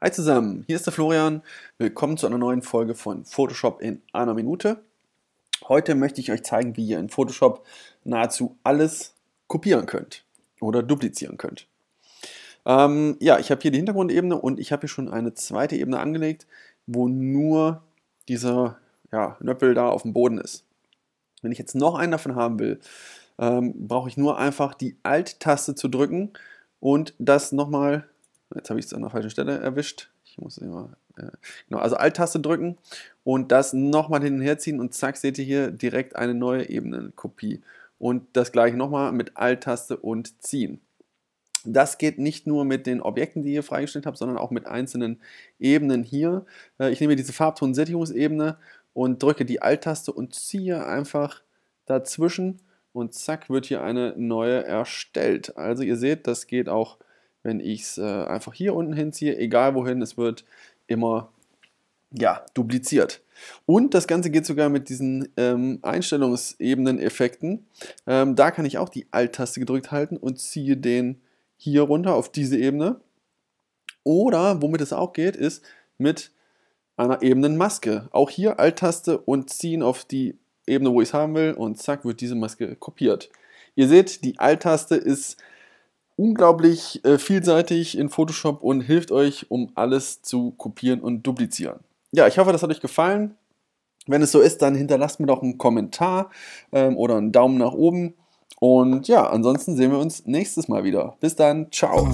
Hi zusammen, hier ist der Florian. Willkommen zu einer neuen Folge von Photoshop in einer Minute. Heute möchte ich euch zeigen, wie ihr in Photoshop nahezu alles kopieren könnt oder duplizieren könnt. Ähm, ja, ich habe hier die Hintergrundebene und ich habe hier schon eine zweite Ebene angelegt, wo nur dieser ja, Nöppel da auf dem Boden ist. Wenn ich jetzt noch einen davon haben will, ähm, brauche ich nur einfach die Alt-Taste zu drücken und das nochmal, jetzt habe ich es an der falschen Stelle erwischt, ich muss immer, äh, genau, also Alt-Taste drücken und das nochmal hin und her ziehen und zack, seht ihr hier direkt eine neue Ebenenkopie. Und das gleiche nochmal mit Alt-Taste und ziehen. Das geht nicht nur mit den Objekten, die ihr freigestellt habt, sondern auch mit einzelnen Ebenen hier. Äh, ich nehme diese Farbton-Sättigungsebene und drücke die Alt-Taste und ziehe einfach dazwischen und zack wird hier eine neue erstellt. Also ihr seht, das geht auch, wenn ich es äh, einfach hier unten hinziehe, egal wohin, es wird immer ja, dupliziert. Und das Ganze geht sogar mit diesen ähm, Einstellungsebenen-Effekten. Ähm, da kann ich auch die Alt-Taste gedrückt halten und ziehe den hier runter auf diese Ebene. Oder womit es auch geht, ist mit einer Ebenenmaske. Auch hier Alt-Taste und ziehen auf die Ebene, wo ich es haben will und zack, wird diese Maske kopiert. Ihr seht, die Alt-Taste ist unglaublich äh, vielseitig in Photoshop und hilft euch, um alles zu kopieren und duplizieren. Ja, ich hoffe, das hat euch gefallen. Wenn es so ist, dann hinterlasst mir doch einen Kommentar ähm, oder einen Daumen nach oben. Und ja, ansonsten sehen wir uns nächstes Mal wieder. Bis dann, ciao.